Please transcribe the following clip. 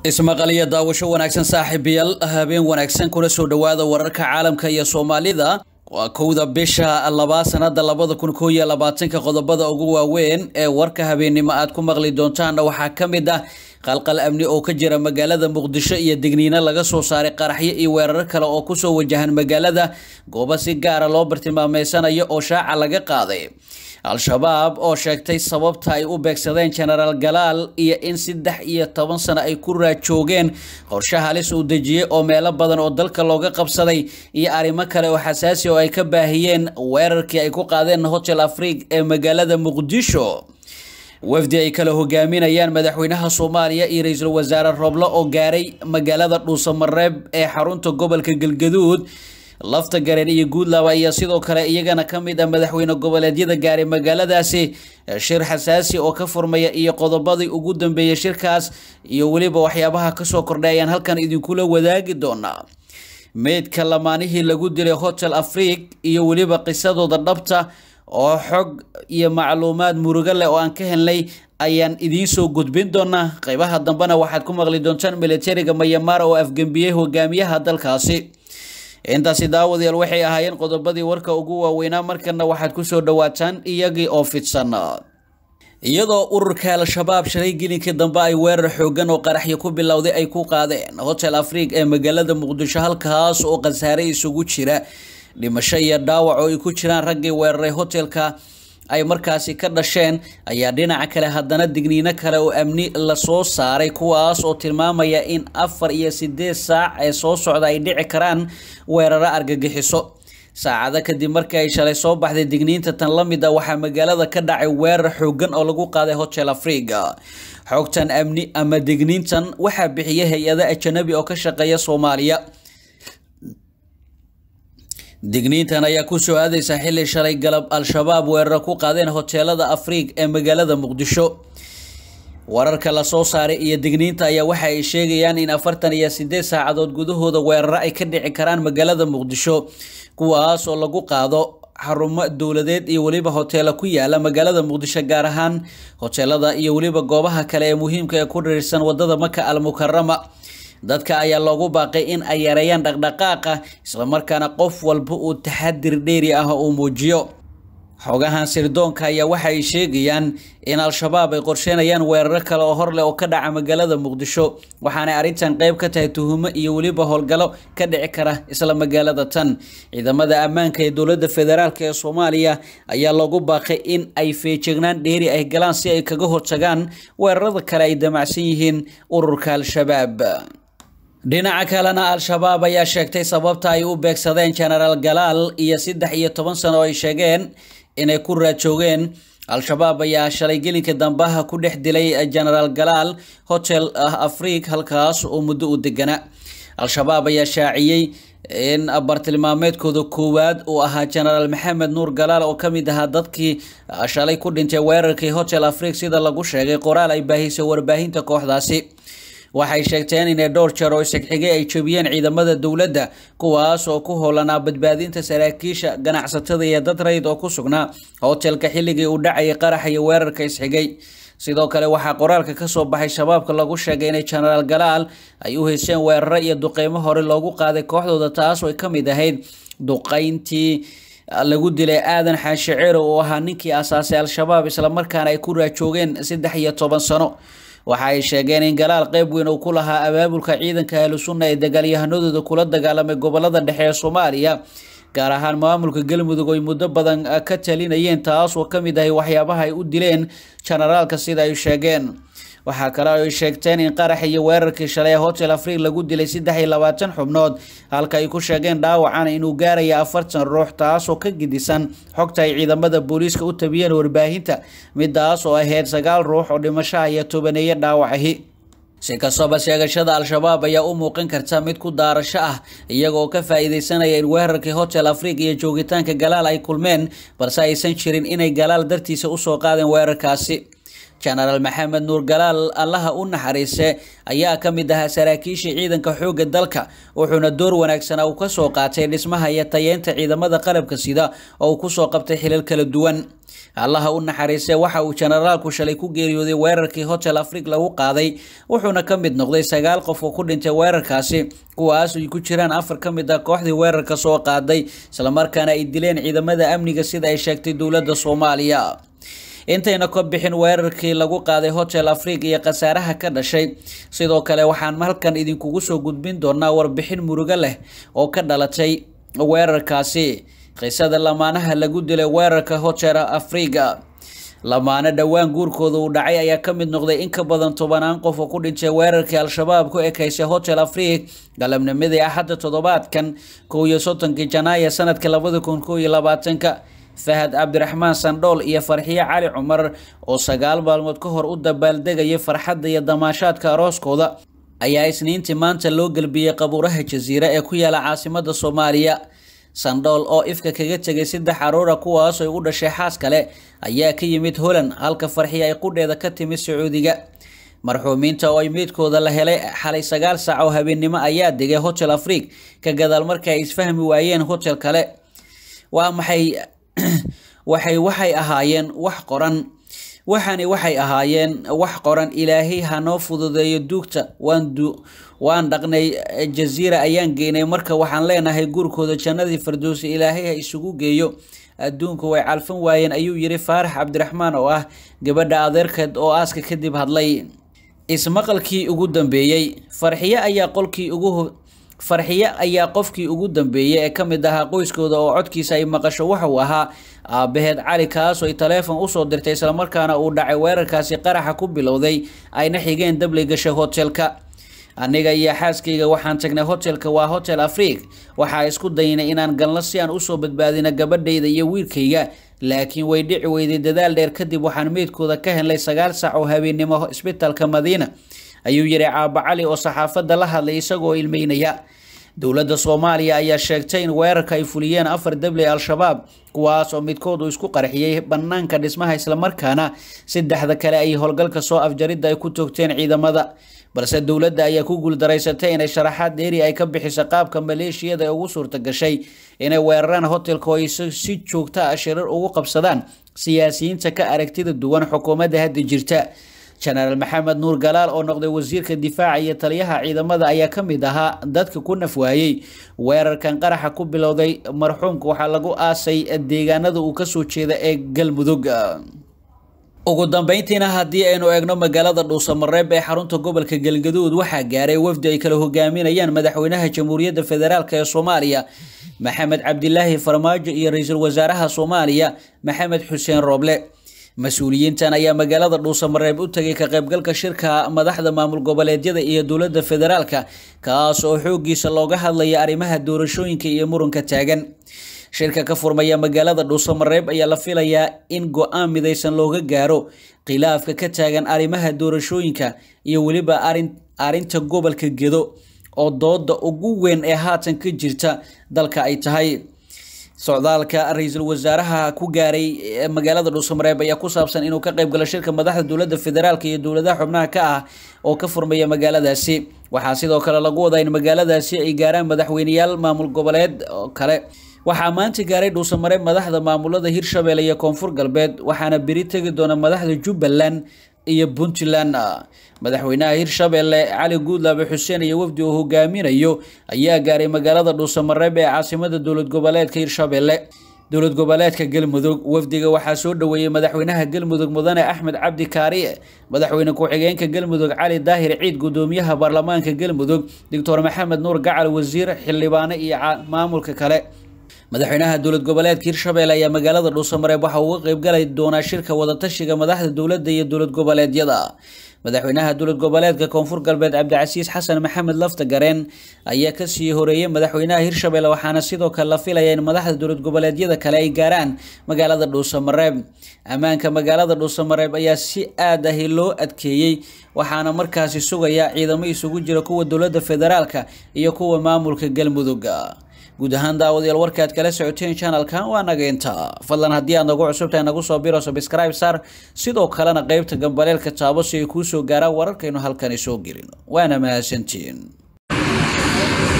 ismaqal iyo daawasho wanaagsan saaxiibiyaal habeen wanaagsan kuna soo dhowaada wararka caalamka iyo soomaalida waa kowda bisha labaa sanada labada kun koo iyo labaatanka qodobada ugu waaweyn ee warka habeennimo aad ku maqli doontaanna waxaa ka mid ah qalqal amni oo ka jira magaalada muqdisho iyo digniino laga soo saaray qaraxyo iyo weeraro kale oo kusoo wajahan magaalada goobo si gaara ah loo bartilmaameysanayo oo shaaca laga qaaday al-shabaab oo sheegtay sababta ay u beegsadeen jenaraal galaal iyo in saddex iyo toban sano ay ku raajoogeen qorshe halis uu dejiyey oo meelo badan oo dalka looga qabsaday iyo arrimo kale oo xasaasi oo ay ka baahiyeen weerarkii ay ku qaadeen hotel afriig ee magaalada muqdisho wafdi ay kala hogaaminayaan madaxweynaha soomaaliya iyo ra-iisul wasaare roble oo gaaray magaalada dhuusamareeb ee xarunta gobolka galgaduud lafta gareen iyo guudlaaba ayaa sidoo kale iyagana ka mid ah madaxweyne goboleedyada gaaray magaaladaasi shir xasaasi oo ka furmaya iyo qodobadii ugu dambeeyay shirkaas iyo weliba waxyaabaha kasoo kordheeyaan halkan idinkula wadaagi doonaa meydka lamaanihii lagu dilay hotel afriig iyo weliba qisadooda dhabta oo xog iyo macluumaad murugo leh oo aan ka helnay ayaan idiin soo gudbin doonaa qeybaha dambena waxaad ku maqli doontaan milatariga mayamaar oo afgembiyey hogaamiyaha dalkaasi intaasi daawadayaal waxay ahaayeen qodobadii warka ugu waaweynaa markana waxaad ku soo dhowaataan iyagii oo fidsan iyadoo ururka al-shabaab shalay gelinkii dambe ay weerar xoogan oo qaraxyo ku bilowday ay ku qaadeen hotel afriig ee magaalada muqdisho halkaas oo khasaare isugu jira dhimasho iyo dhaawac oo ay ku jiraan raggii weeraray hotelka ay markaasi ka dhasheen ayaa dhinaca kale haddana digniino kale oo amni lasoo saaray kuwaas oo tilmaamaya in afar iyo sideed saac ee soo socda ay dhici karaan weeraro argagixiso saacado kadib markii ay shalay soo baxday digniinta tan la mid a ah waxaa magaalada ka dhacay weerar xoogan oo lagu qaaday hotel afriga xogtan amni ama digniintan waxaa bixiyay hay-ada ajanabi oo ka shaqeeya soomaaliya digniintan ayaa kusoo aadaysa xili shalay galab al-shabaab weeraro ku qaadeen hoteelada afriig ee magaalada muqdisho wararka lasoo saaray iyo digniinta ayaa waxa ay sheegayaan in afartan iyo siddeed saacadood gudahooda weeraro ay ka dhici karaan magaalada muqdisho kuwaas oo lagu qaado xarumo dowladeed iyo weliba hoteelo ku yaala magaalada muqdisho gaar ahaan hoteelada iyo weliba goobaha kale ee muhiimka ah ee ku dhiriirsan wadada maka al mukarama dadka ayaa loogu baaqay in ay yareeyaan dhaqdhaqaaqa islamarkaana qof walba uu taxadir dheeri ah uu muujiyo xogahan sirdoonka ayaa waxa ay sheegayaan in al-shabaab ay qorsheynayaan weeraro kale oo horleh oo ka dhaca magaalada muqdisho waxaanay arrintan qayb ka tahay tuhumo iyo weliba howlgallo ka dhici kara isla magaalada tan ciidamada ammaanka ee dowladda federaalk ee soomaaliya ayaa loogu baaqay in ay feejignaan dheeri ay galaan si ay kaga hortagaan weerarada kale ay damacsan yihiin ururka al-shabaab dhinaca kalena al-shabaab ayaa sheegtay sababta ay u beegsadeen jenaraal galaal iyo saddex iyo toban sano oo ay sheegeen inay ku raajoogeen al-shabaab ayaa shalay gelinka dambaha ku dhex dilay jenaraal galaal hotel ah afriik halkaas oo muddo u degana al-shabaab ayaa shaaciyey in bartilmaameedkooda koowaad uu ahaa jenaraal maxamed nuur galaal oo ka mid ahaa dadkii ah, shalay ku dhintay weerarkii hotel afriik sida lagu sheegay qoraal ay baahisay warbaahinta kooxdaasi waxay sheegteen inay dhowr jeer oo isagxigay ay jebiyeen ciidamada dowladda kuwaas oo ku hoolanaa badbaadinta saraakiisha ganacsatada iyo dad rayd oo ku sugnaa hotelka xilligii uu dhacayay qarax iyo weerarka isxigay sidoo kale waxaa qoraalka ka soo baxay shabaabka lagu sheegay inay jenaraal galaal ay u heyseen weeraro iyo duqeymo hore loogu qaaday kooxdooda taas oo ka mid ahayd duqayntii lagu dilay aadan xaashi cero oo ahaa ninkii aasaasay al-shabaab islamarkaana ay ku raajoogeen saddex iyo toban sano waxa ay sheegeen in galaal qayb weyn uu ku lahaa abaabulka ciidanka ahlusunna ee dagaalyahanadooda kula dagaalamay gobolada dhexe ee soomaaliya gaar ahaan maamulka galmudug oy muddo badan ka talinayeen taas oo ka mid ahay waxyaabaha ay u dileen jenaraalka sida ay sheegeen waxaa kale ay sheegteen in qarax iyo weerarkii shalay hotel afriil lagu dilay saddex iyo labaatan xubnood halka ay ku sheegeen dhaawacan inuu gaaraya afartan ruux taasoo ka gidisan xogta ay ciidamada booliiska u tabiyeen warbaahinta midaas oo ahayd sagaal ruux oo dhimashaha iyo tobaneeye dhaawacahi si kastooba sheegashada al-shabaab ayaa u muuqan karta mid ku daarasho ah iyagooo ka faa'iidaysanaya in weerarkii hotel afriq iyo joogitaanka galaal ay kulmeen balse aysan jirin inay galaal dartiisa usoo qaadeen weerarkaasi jenaraal maxamed nuur galaal allaha u naxariise ayaa ka mid ahaa saraakiishii ciidanka xoogga dalka wuxuuna door wanaagsana uu kasoo qaatay dhismaha iyo tayeynta ciidamada qalabka sida oo uu kusoo qabtay xilal kala duwan allaha u naxariise waxa uu jenaraalku shalay ku geeriyooday weerarkii hotel afrig lagu qaaday wuxuuna ka mid noqday sagaal qof oo ku dhintay weerarkaasi kuwaas ay ku jiraan afar ka mid a ah kooxdii weerarka soo qaaday islamarkaana ay dileen ciidamada amniga sida ay sheegtay dowladda soomaaliya intayna ka bixin weerarkii lagu qaaday hotel afrig iyo khasaaraha ka dhashay sidoo kale waxaan halkan idinkugu soo gudbin doonaa warbixin murugo leh oo ka dhalatay weerarkaasi qisada lamaanaha lagu dilay weerarka hotel afriga lamaane dhowaan guurkooda uu dhacay ayaa ka mid noqday in ka badan tobanaan qof oo ku dhintay weerarkii al-shabaab ku ekaysay hotel afriig galabnimadii axadda toddobaadkan kow iyo soddonkii janaayo sanadka labada kun kow iyo labaatanka fahad cabdiraxmaan sandhool iyo farxiye cali cumar oo sagaal maalmood ka hor u dabaaldegaya farxadda iyo damaashaadka arooskooda ayaa isniintii maanta loo gelbiyey qabuuraha jasiira ee ku yaala caasimada soomaaliya sandhool oo ifka kaga tegay saddex caruura kuwaas ay u dhashay xaas kale ayaa ka yimid holand halka farxiya ay qudheeda ka timid sacuudiga marxuumiinta oo ay meydkooda la helay xalay sagaal saac oo habeennimo ayaa degay hotel afrik ka gadaal marka ay isfahmi waayeen hotel kale waa maxay waxay waxay ahaayeen wax qoran waxani waxay ahaayeen wax qoran ilaahay noo fududeeyo duugta waan dhaqnay eh, jaziira ayaan geynay marka waxaan leenahay guurkooda jannadii fardowsi ilaahay ha isugu geeyo adduunku way calfan waayeen ayuu yidhi faarax cabdiraxmaan oo ah gabadha adeerkeed oo aaska kadib hadlay ismaqalkii ugu dambeeyey farxiyo ayaa qolkii ugu farxiye ayaa qofkii ugu dambeeyey ee ka mid ahaa qoyskooda oo codkiisa ay maqasho waxauu ahaa aabaheed cali kaas oy taleefon usoo dirtay islamarkaana uu dhacay weerarkaasi qaraxa ku bilowday ayna xigeen dabli gashay hotelka aniga iyo xaaskayga waxaan tagnay hotelka waa hotel afriik waxaa isku daynay inaan galno si aan usoo badbaadina gabadhayda iyo wiilkayga laakiin way dhici weyday dadaal dheer kadib waxaan meydkooda ka helnay sagaal saac oo habeennimo isbitaalka madiina ayuu yidhi caaba cali oo saxaafadda la hadlay isagoo ilmeynaya dowladda soomaaliya ayaa sheegtay in weerarka ay fuliyeen afar deble al-shabaab kuwaas oo midkood uu isku qarxiyey bannaanka dhismaha islamarkaana saddexda kale ay howlgalka soo afjaridda ay ku toogteen ciidamada balse dowladda ayaa ku guuldareysatay inay sharaxaad dheeri ay ka bixiso qaabka maleeshiyada ee ugu suurta gashay inay weeraraan hotelka oo ay si joogta ah shirar ugu qabsadaan siyaasiyiinta ka aragtida duwan xukuumadda hadda jirta jenaraal maxamed nuur galaal oo noqday wasiirka difaaca iyo taliyaha ciidamada ayaa ka mid ahaa dadka ku nafwaayey weerarkan qaraxa ku bilowday marxuumka waxaa lagu aasay deegaanada uu kasoo jeeda ee galmudug ugu dambeyntiina haddii aynu eegno magaalada dhuusamareeb ee xarunta gobolka galgaduud waxaa gaaray wafdi ay kala hogaaminayaan madaxweynaha jamhuuriyadda federaalk ee soomaaliya maxamed cabdilaahi farmaajo iyo ra-iisul wasaaraha soomaaliya maxamed xuseen rooble mas-uuliyiintan ayaa magaalada dhuusamareeb u tegay ka qaybgalka shirka madaxda maamul goboleedyada iyo dowladda federaalka kaas oo xooggiisa looga hadlaya arrimaha doorashooyinka iyo muranka taagan shirka ka furmaya magaalada dhuusamareeb ayaa la filayaa in go-aan midaysan looga gaaro khilaafka ka taagan arrimaha doorashooyinka iyo weliba arinta gobolka gedo oo dooda ugu weyn ee haatan ka jirta dalka ay tahay socdaalka ra-iisul wasaaraha ku gaaray magaalada dhuusamareeb ayaa ku saabsan inuu ka qayb galo shirka madaxda dowladda federaalk iyo dowladaha xubnaha ka ah oo ka furmaya magaaladaasi waxaa sidoo kale lagu wadaa in magaaladaasi ay gaaraan madaxweyneyaal maamul goboleed oo kale waxaa maanta gaaray dhuusamareeb madaxda maamulada hirshabeelle iyo koonfur galbeed waxaana beri tegi doona madaxda jubbaland iyo puntland madaxweynaha hirshabeelle cali guudlaabe xuseen iyo wafdi uu hogaaminayo ayaa gaaray magaalada dhuusamareeb ee caasimada dowlad goboleedka hirshabeelle dowlad goboleedka galmudug wafdiga waxaa soo dhoweeyey madaxweynaha galmudug mudane axmed cabdi kaari madaxweyne ku-xigeenka galmudug cali daahir ciid gudoomiyaha baarlamaanka galmudug doctor maxamed nuur gacal wasiir xildhibaano iyo maamulka kale madaxweynaha dowlad goboleedka hirshabelle ayaa magaalada dhuusamareeb waxa uga qaybgali doonaa shirka wadatashiga madaxda dowladda iyo dowlad goboleedyada madaxweynaha dowlad goboleedka koonfur galbeed cabdicasiis xasan maxamed lafta gareen ayaa kasii horeeyey madaxweynaha hirshabelle waxaana sidoo kale la filaya in madaxda dowlad goboleedyada kale ay gaaraan magaalada dhuusamareeb ammaanka magaalada dhuusamareeb ayaa si aad ahi loo adkeeyey waxaana markaasi sugaya ciidamo isugu jira kuwa dowladda federaalka iyo kuwa maamulka galmudug guud ahaan daawadayaal aad kala socoteen channelka waa naga inta fadlan haddii aad nagu cusubtahay nagu soo biro subscribe sar sidoo kalena qaybta gambaleelka taabo si ay kuu soo gaaraan wararkaynu halkani soo gelin waana mahadsantiin